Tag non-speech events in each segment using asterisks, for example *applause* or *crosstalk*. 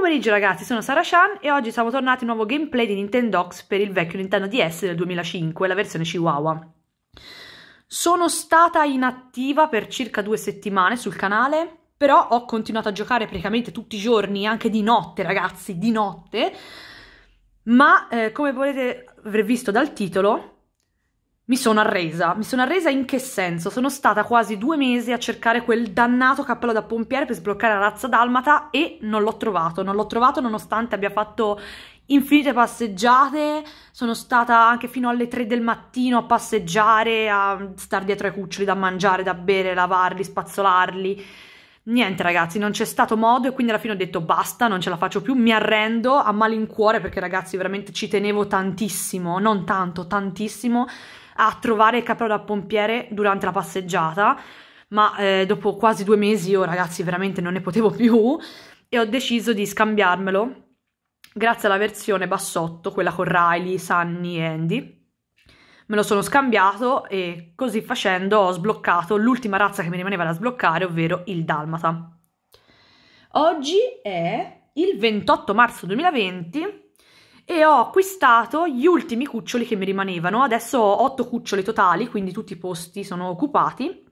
Buon pomeriggio ragazzi, sono Sara Chan e oggi siamo tornati a un nuovo gameplay di Nintendox per il vecchio Nintendo DS del 2005, la versione Chihuahua. Sono stata inattiva per circa due settimane sul canale, però ho continuato a giocare praticamente tutti i giorni, anche di notte ragazzi, di notte, ma eh, come potete aver visto dal titolo, mi sono arresa, mi sono arresa in che senso? Sono stata quasi due mesi a cercare quel dannato cappello da pompiere per sbloccare la razza dalmata e non l'ho trovato, non l'ho trovato nonostante abbia fatto infinite passeggiate, sono stata anche fino alle tre del mattino a passeggiare, a star dietro ai cuccioli da mangiare, da bere, lavarli, spazzolarli. Niente ragazzi, non c'è stato modo e quindi alla fine ho detto basta, non ce la faccio più, mi arrendo a malincuore perché ragazzi veramente ci tenevo tantissimo, non tanto, tantissimo a trovare il cappello da pompiere durante la passeggiata, ma eh, dopo quasi due mesi io ragazzi veramente non ne potevo *laughs* più e ho deciso di scambiarmelo grazie alla versione bassotto, quella con Riley, Sunny e Andy. Me lo sono scambiato e così facendo ho sbloccato l'ultima razza che mi rimaneva da sbloccare, ovvero il Dalmata. Oggi è il 28 marzo 2020 e ho acquistato gli ultimi cuccioli che mi rimanevano. Adesso ho otto cuccioli totali, quindi tutti i posti sono occupati.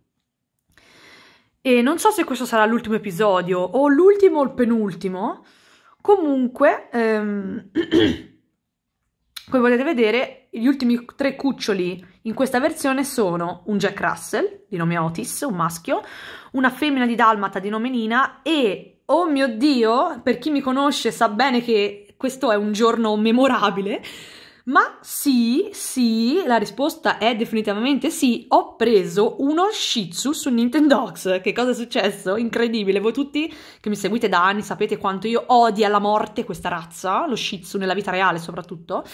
E non so se questo sarà l'ultimo episodio o l'ultimo o il penultimo. Comunque, ehm, *clears throat* come potete vedere, gli ultimi tre cuccioli in questa versione sono un Jack Russell di nome Otis, un maschio, una femmina di Dalmata di nome Nina e, oh mio Dio, per chi mi conosce sa bene che questo è un giorno memorabile? Ma sì, sì, la risposta è definitivamente sì, ho preso uno Shih Tzu su Nintendox. Che cosa è successo? Incredibile, voi tutti che mi seguite da anni sapete quanto io odio alla morte questa razza, lo Shih Tzu nella vita reale soprattutto.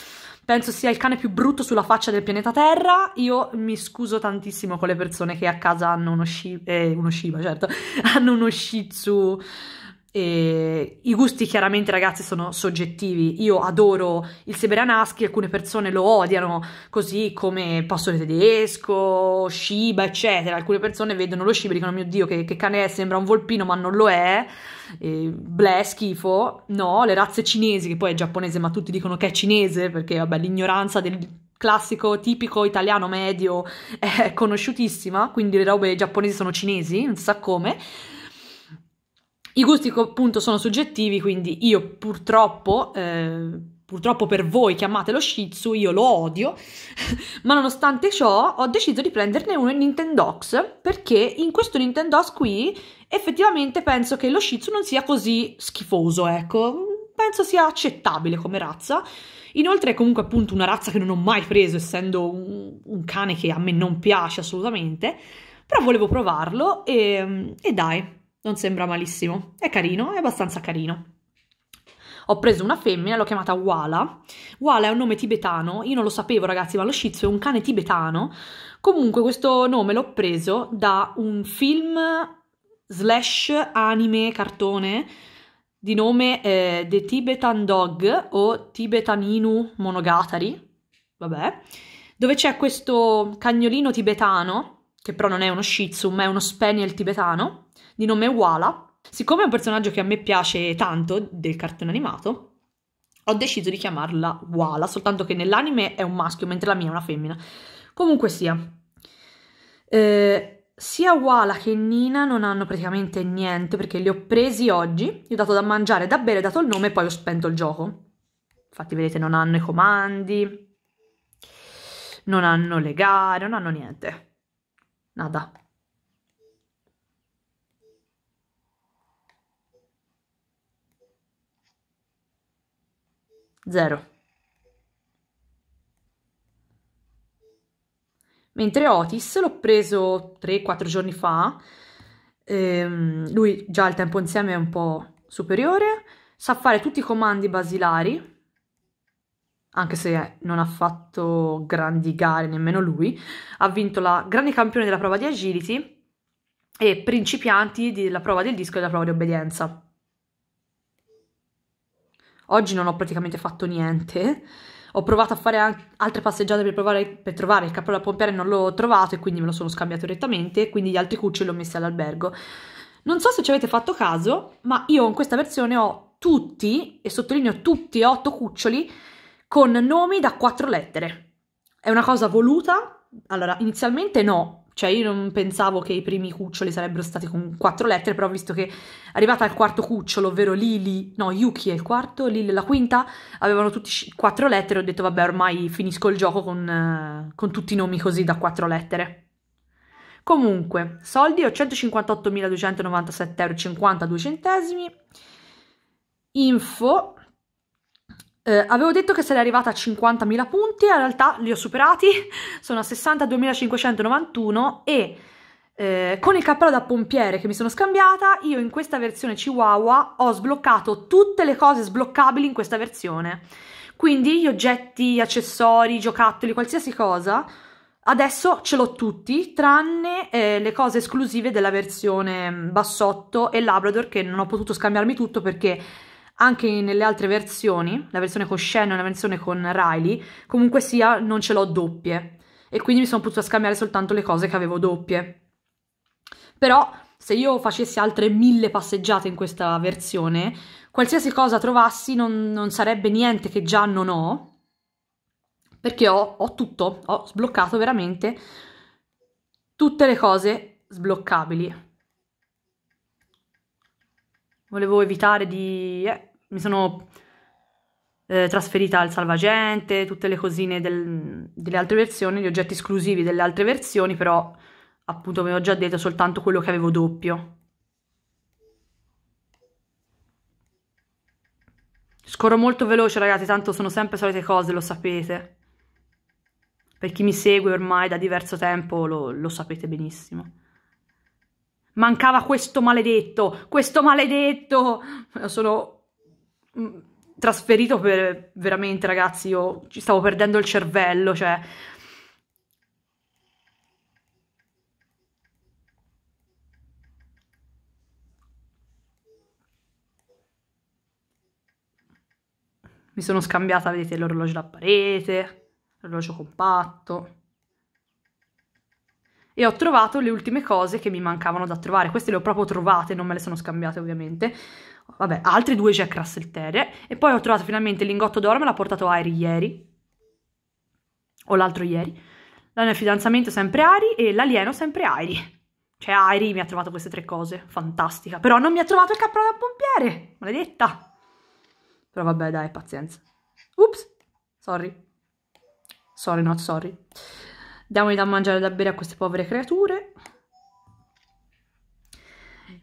Penso sia il cane più brutto sulla faccia del pianeta Terra. Io mi scuso tantissimo con le persone che a casa hanno uno, shi, eh, uno Shiba, certo, *laughs* hanno uno Shih Tzu e eh, I gusti chiaramente ragazzi sono soggettivi, io adoro il Seberanaschi, alcune persone lo odiano così come pastore tedesco, Shiba eccetera, alcune persone vedono lo Shiba e dicono oh mio dio che, che cane è, sembra un volpino ma non lo è, e bleh schifo, no, le razze cinesi che poi è giapponese ma tutti dicono che è cinese perché vabbè l'ignoranza del classico tipico italiano medio è conosciutissima, quindi le robe giapponesi sono cinesi, non si sa come i gusti appunto sono soggettivi, quindi io purtroppo... Eh, purtroppo per voi chiamate lo Shih Tzu, io lo odio, *laughs* ma nonostante ciò ho deciso di prenderne uno in Nintendox perché in questo Nintendox qui effettivamente penso che lo Shih Tzu non sia così schifoso, ecco, penso sia accettabile come razza. Inoltre è comunque appunto una razza che non ho mai preso essendo un, un cane che a me non piace assolutamente, però volevo provarlo e, e dai, non sembra malissimo. È carino, è abbastanza carino. Ho preso una femmina, l'ho chiamata Wala. Wala è un nome tibetano, io non lo sapevo ragazzi, ma lo Shih Tzu è un cane tibetano. Comunque questo nome l'ho preso da un film slash anime cartone di nome eh, The Tibetan Dog o Tibetan Inu Monogatari, vabbè, dove c'è questo cagnolino tibetano che però non è uno Shih Tzu, ma è uno Spaniel tibetano, di nome Wala. Siccome è un personaggio che a me piace tanto del cartone animato, ho deciso di chiamarla Wala, soltanto che nell'anime è un maschio, mentre la mia è una femmina. Comunque sia, eh, sia Wala che Nina non hanno praticamente niente, perché li ho presi oggi, gli ho dato da mangiare, da bere, dato il nome e poi ho spento il gioco. Infatti vedete non hanno i comandi, non hanno le gare, non hanno niente nada. Zero. Mentre Otis l'ho preso 3-4 giorni fa, ehm, lui già il tempo insieme è un po' superiore, sa fare tutti i comandi basilari, anche se non ha fatto grandi gare nemmeno lui, ha vinto la grande campione della prova di agility e principianti della prova del disco e della prova di obbedienza. Oggi non ho praticamente fatto niente. Ho provato a fare altre passeggiate per, provare, per trovare il capo da pompiere, e non l'ho trovato e quindi me lo sono scambiato direttamente, quindi gli altri cucci li ho messi all'albergo. Non so se ci avete fatto caso, ma io in questa versione ho tutti, e sottolineo tutti e otto cuccioli con nomi da quattro lettere. È una cosa voluta? Allora, inizialmente no, cioè io non pensavo che i primi cuccioli sarebbero stati con quattro lettere, però visto che arrivata al quarto cucciolo, ovvero Lili, no, Yuki è il quarto, Lili è la quinta, avevano tutti quattro lettere, ho detto vabbè ormai finisco il gioco con, eh, con tutti i nomi così da quattro lettere. Comunque, soldi ho 158.297,52 euro. Info eh, avevo detto che sarei arrivata a 50.000 punti, in realtà li ho superati, *laughs* sono a 62.591 e eh, con il cappello da pompiere che mi sono scambiata, io in questa versione Chihuahua ho sbloccato tutte le cose sbloccabili in questa versione. Quindi gli oggetti, gli accessori, i giocattoli, qualsiasi cosa, adesso ce l'ho tutti, tranne eh, le cose esclusive della versione mm, Bassotto e Labrador che non ho potuto scambiarmi tutto perché anche nelle altre versioni, la versione con Shannon e la versione con Riley, comunque sia non ce l'ho doppie e quindi mi sono potuta scambiare soltanto le cose che avevo doppie. Però se io facessi altre mille passeggiate in questa versione, qualsiasi cosa trovassi non, non sarebbe niente che già non ho, perché ho, ho tutto, ho sbloccato veramente tutte le cose sbloccabili volevo evitare di... Eh mi sono eh, trasferita al salvagente, tutte le cosine del, delle altre versioni, gli oggetti esclusivi delle altre versioni, però appunto come ho già detto soltanto quello che avevo doppio. Scorro molto veloce ragazzi, tanto sono sempre solite cose, lo sapete. Per chi mi segue ormai da diverso tempo lo, lo sapete benissimo. Mancava questo maledetto, questo maledetto! Sono Mm, trasferito per veramente, ragazzi, io ci stavo perdendo il cervello, cioè Mi sono scambiata, vedete, l'orologio da parete, l'orologio compatto. E ho trovato le ultime cose che mi mancavano da trovare. Queste le ho proprio trovate, non me le sono scambiate ovviamente vabbè, altri due Jack Russell Terrier e poi ho trovato finalmente il lingotto d'oro, me l'ha portato Ari ieri, o l'altro ieri, la mia fidanzamento sempre Ari e l'alieno sempre Ari. Cioè Ari mi ha trovato queste tre cose, fantastica, però non mi ha trovato il caprone da pompiere, maledetta. Però vabbè dai, pazienza. Ups, sorry. Sorry, not sorry. Diamogli da mangiare e da bere a queste povere creature.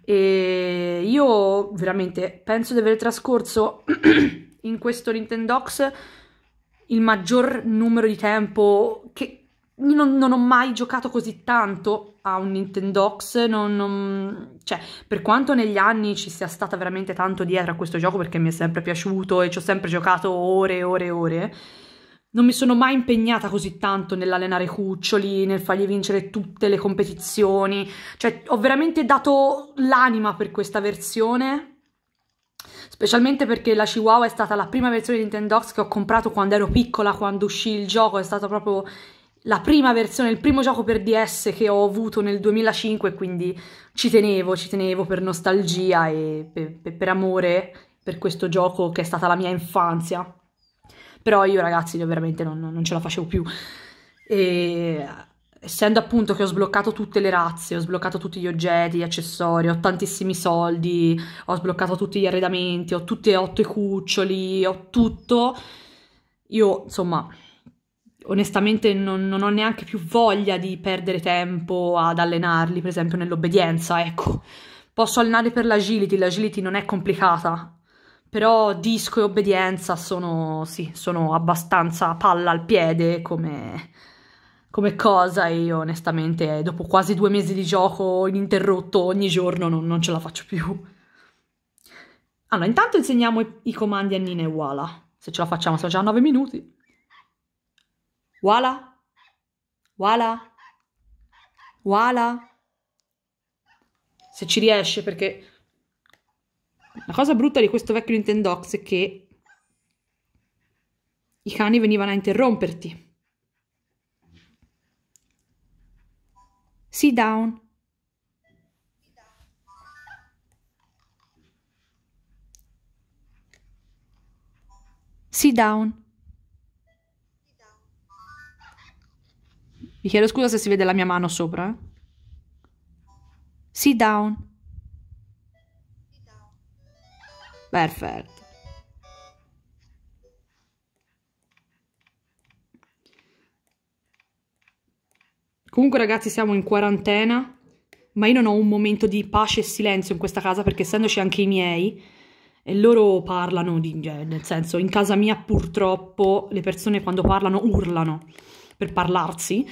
E io veramente penso di aver trascorso *clears throat* in questo Nintendo Nintendox il maggior numero di tempo che non, non ho mai giocato così tanto a un Nintendox, non, non, cioè, per quanto negli anni ci sia stata veramente tanto dietro a questo gioco perché mi è sempre piaciuto e ci ho sempre giocato ore e ore e ore, non mi sono mai impegnata così tanto nell'allenare Cuccioli, nel fargli vincere tutte le competizioni, cioè ho veramente dato l'anima per questa versione, specialmente perché la Chihuahua è stata la prima versione di Nintendo Nintendox che ho comprato quando ero piccola, quando uscì il gioco, è stato proprio la prima versione, il primo gioco per DS che ho avuto nel 2005, quindi ci tenevo, ci tenevo per nostalgia e per, per, per amore per questo gioco che è stata la mia infanzia. Però io ragazzi io veramente non, non ce la facevo più. E essendo appunto che ho sbloccato tutte le razze, ho sbloccato tutti gli oggetti, gli accessori, ho tantissimi soldi, ho sbloccato tutti gli arredamenti, ho tutti otto i cuccioli, ho tutto. Io, insomma, onestamente non, non, ho neanche più voglia di perdere tempo ad allenarli, per esempio nell'obbedienza, ecco. Posso allenare per l'agility, l'agility non è complicata, però disco e obbedienza sono, sì, sono abbastanza palla al piede come, come cosa e io onestamente dopo quasi due mesi di gioco ininterrotto ogni giorno non, non ce la faccio più. Allora, intanto insegniamo i, i comandi a Nina e Wala, se ce la facciamo, sono già 9 minuti. Wala? Wala? Wala? Se ci riesce perché la cosa brutta di questo vecchio Nintendox è che i cani venivano a interromperti. Sit down. Sit down. Vi chiedo scusa se si vede la mia mano sopra. Eh? Sit down. Perfetto. Comunque ragazzi siamo in quarantena, ma io non ho un momento di pace e silenzio in questa casa perché essendoci anche i miei e loro parlano, di, cioè, nel senso in casa mia purtroppo le persone quando parlano urlano per parlarsi,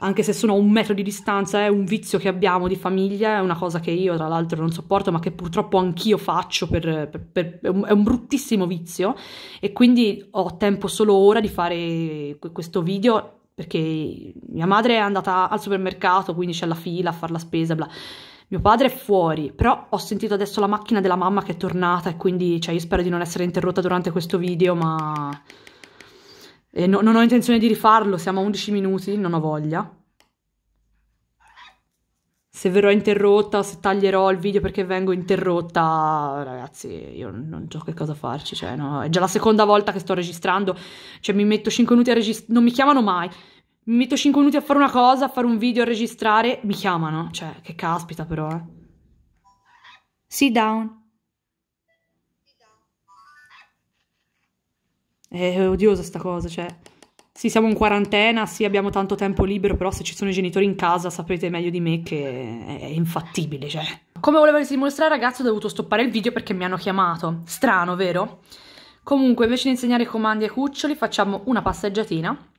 anche se sono a un metro di distanza, è eh, un vizio che abbiamo di famiglia, è una cosa che io tra l'altro non sopporto, ma che purtroppo anch'io faccio, per, per, per, è, un, è, un, bruttissimo vizio e quindi ho tempo solo ora di fare questo video perché mia madre è andata al supermercato, quindi c'è la fila a fare la spesa, bla. Mio padre è fuori, però ho sentito adesso la macchina della mamma che è tornata e quindi cioè, io spero di non essere interrotta durante questo video, ma... E no, non ho intenzione di rifarlo, siamo a 11 minuti, non ho voglia. Se verrò interrotta se taglierò il video perché vengo interrotta, ragazzi, io non so che cosa farci, cioè, no, è già la seconda volta che sto registrando, cioè mi metto 5 minuti a registrare, non mi chiamano mai, mi metto 5 minuti a fare una cosa, a fare un video, a registrare, mi chiamano, cioè, che caspita però, eh. Sit down. È odiosa sta cosa, cioè... Sì, siamo in quarantena, sì, abbiamo tanto tempo libero, però se ci sono i genitori in casa sapete meglio di me che è infattibile, cioè. Come volevo dimostrare, ragazzi, ho dovuto stoppare il video perché mi hanno chiamato. Strano, vero? Comunque, invece di insegnare i comandi ai cuccioli, facciamo una passeggiatina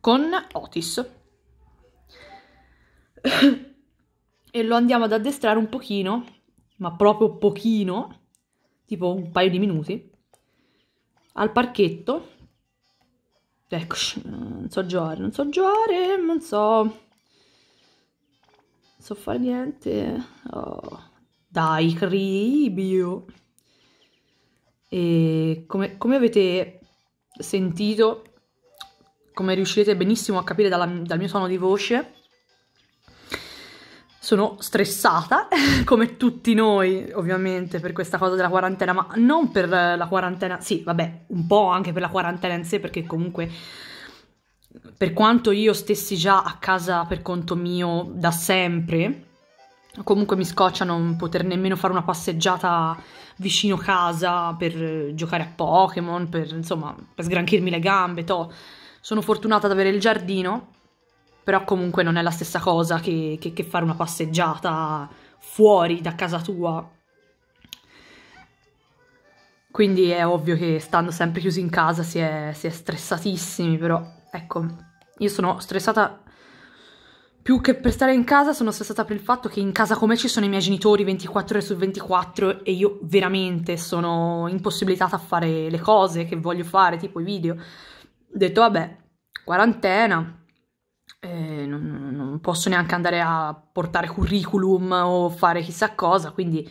con Otis. e lo andiamo ad addestrare un pochino, ma proprio pochino, tipo un paio di minuti al parchetto eccoci non so giocare non so giocare non so non so fare niente oh. dai cribio e come, come, avete sentito come riuscirete benissimo a capire dalla, dal mio suono di voce sono stressata, *laughs* come tutti noi ovviamente, per questa cosa della quarantena, ma non per la quarantena, sì, vabbè, un po' anche per la quarantena in sé, perché comunque per quanto io stessi già a casa per conto mio da sempre, comunque mi scoccia non poter nemmeno fare una passeggiata vicino casa per giocare a Pokémon, per insomma, per sgranchirmi le gambe, toh. Sono fortunata ad avere il giardino però comunque non è la stessa cosa che, che, che fare una passeggiata fuori da casa tua. Quindi è ovvio che stando sempre chiusi in casa si è, si è stressatissimi, però ecco, io sono stressata più che per stare in casa sono stressata per il fatto che in casa come ci sono i miei genitori 24 ore su 24 e io veramente sono impossibilitata a fare le cose che voglio fare, tipo i video. Ho detto vabbè, quarantena, eh, non, non posso neanche andare a portare curriculum o fare chissà cosa, quindi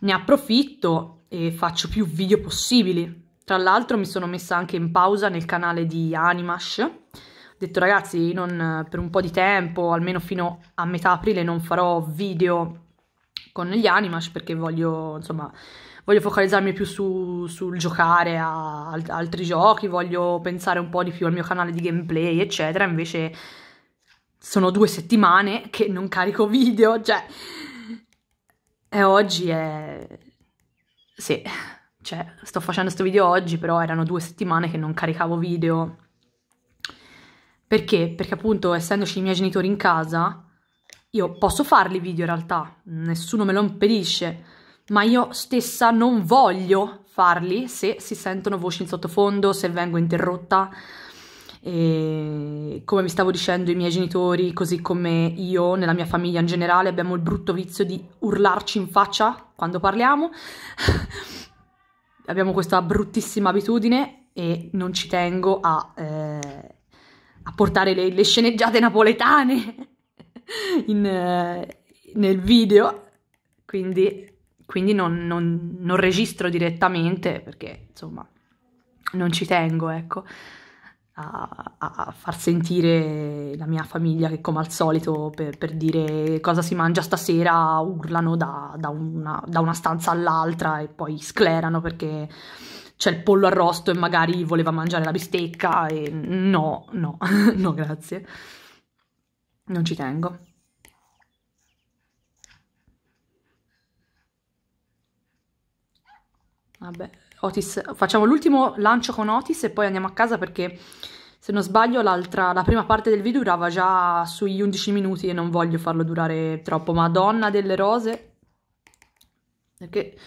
ne approfitto e faccio più video possibili. Tra l'altro mi sono messa anche in pausa nel canale di Animash. Ho detto ragazzi, non, per un po' di tempo, almeno fino a metà aprile, non farò video con gli Animash perché voglio, insomma, voglio focalizzarmi più su, sul giocare a altri giochi, voglio pensare un po' di più al mio canale di gameplay, eccetera. Invece sono due settimane che non carico video, cioè... E oggi è... Sì, cioè, sto facendo questo video oggi, però erano due settimane che non caricavo video. Perché? Perché appunto, essendoci i miei genitori in casa, io posso farli video in realtà, nessuno me lo impedisce, ma io stessa non voglio farli se si sentono voci in sottofondo, se vengo interrotta. E come vi stavo dicendo, i miei genitori, così come io, nella mia famiglia in generale, abbiamo il brutto vizio di urlarci in faccia quando parliamo. *laughs* abbiamo questa bruttissima abitudine e non ci tengo a, eh, a portare le, le, sceneggiate napoletane *laughs* in, eh, nel video. Quindi quindi non, non, non, registro direttamente perché insomma non ci tengo, ecco a, a, far sentire la mia famiglia che come al solito per, per dire cosa si mangia stasera urlano da, da, una, da una stanza all'altra e poi sclerano perché c'è il pollo arrosto e magari voleva mangiare la bistecca e no, no, *laughs* no grazie, non ci tengo. Vabbè, Otis, facciamo l'ultimo lancio con Otis e poi andiamo a casa perché se non sbaglio la prima parte del video durava già sugli 11 minuti e non voglio farlo durare troppo. Madonna delle rose, perché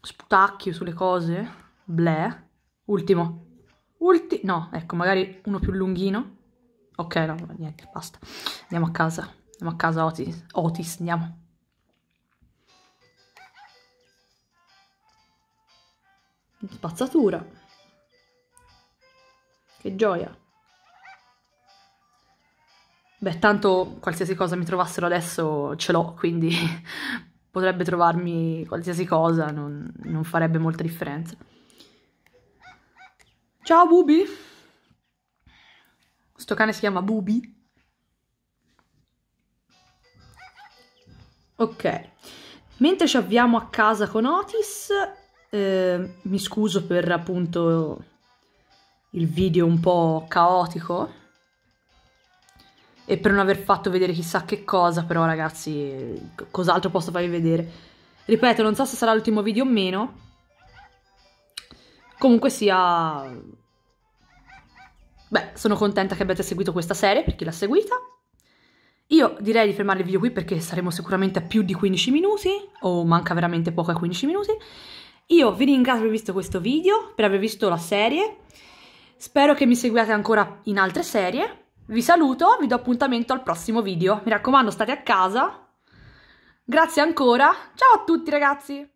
sputacchio sulle cose, bleh, ultimo. Ulti no, ecco, magari uno più lunghino. Ok, no, niente, basta. Andiamo a casa. Andiamo a casa, Otis. Otis, andiamo. spazzatura. Che gioia. Beh, tanto qualsiasi cosa mi trovassero adesso ce l'ho, quindi *laughs* potrebbe trovarmi qualsiasi cosa, non, non farebbe molta differenza. Ciao Bubi! Sto cane si chiama Bubi. Ok. Mentre ci avviamo a casa con Otis, eh, mi scuso per appunto il video un po' caotico e per non aver fatto vedere chissà che cosa, però ragazzi, cos'altro posso farvi vedere? Ripeto, non so se sarà l'ultimo video o meno. Comunque sia... Beh, sono contenta che abbiate seguito questa serie, per chi l'ha seguita. Io direi di fermare il video qui perché saremo sicuramente a più di 15 minuti, o manca veramente poco a 15 minuti. Io vi ringrazio per aver visto questo video, per aver visto la serie. Spero che mi seguiate ancora in altre serie. Vi saluto, vi do appuntamento al prossimo video. Mi raccomando, state a casa. Grazie ancora. Ciao a tutti ragazzi!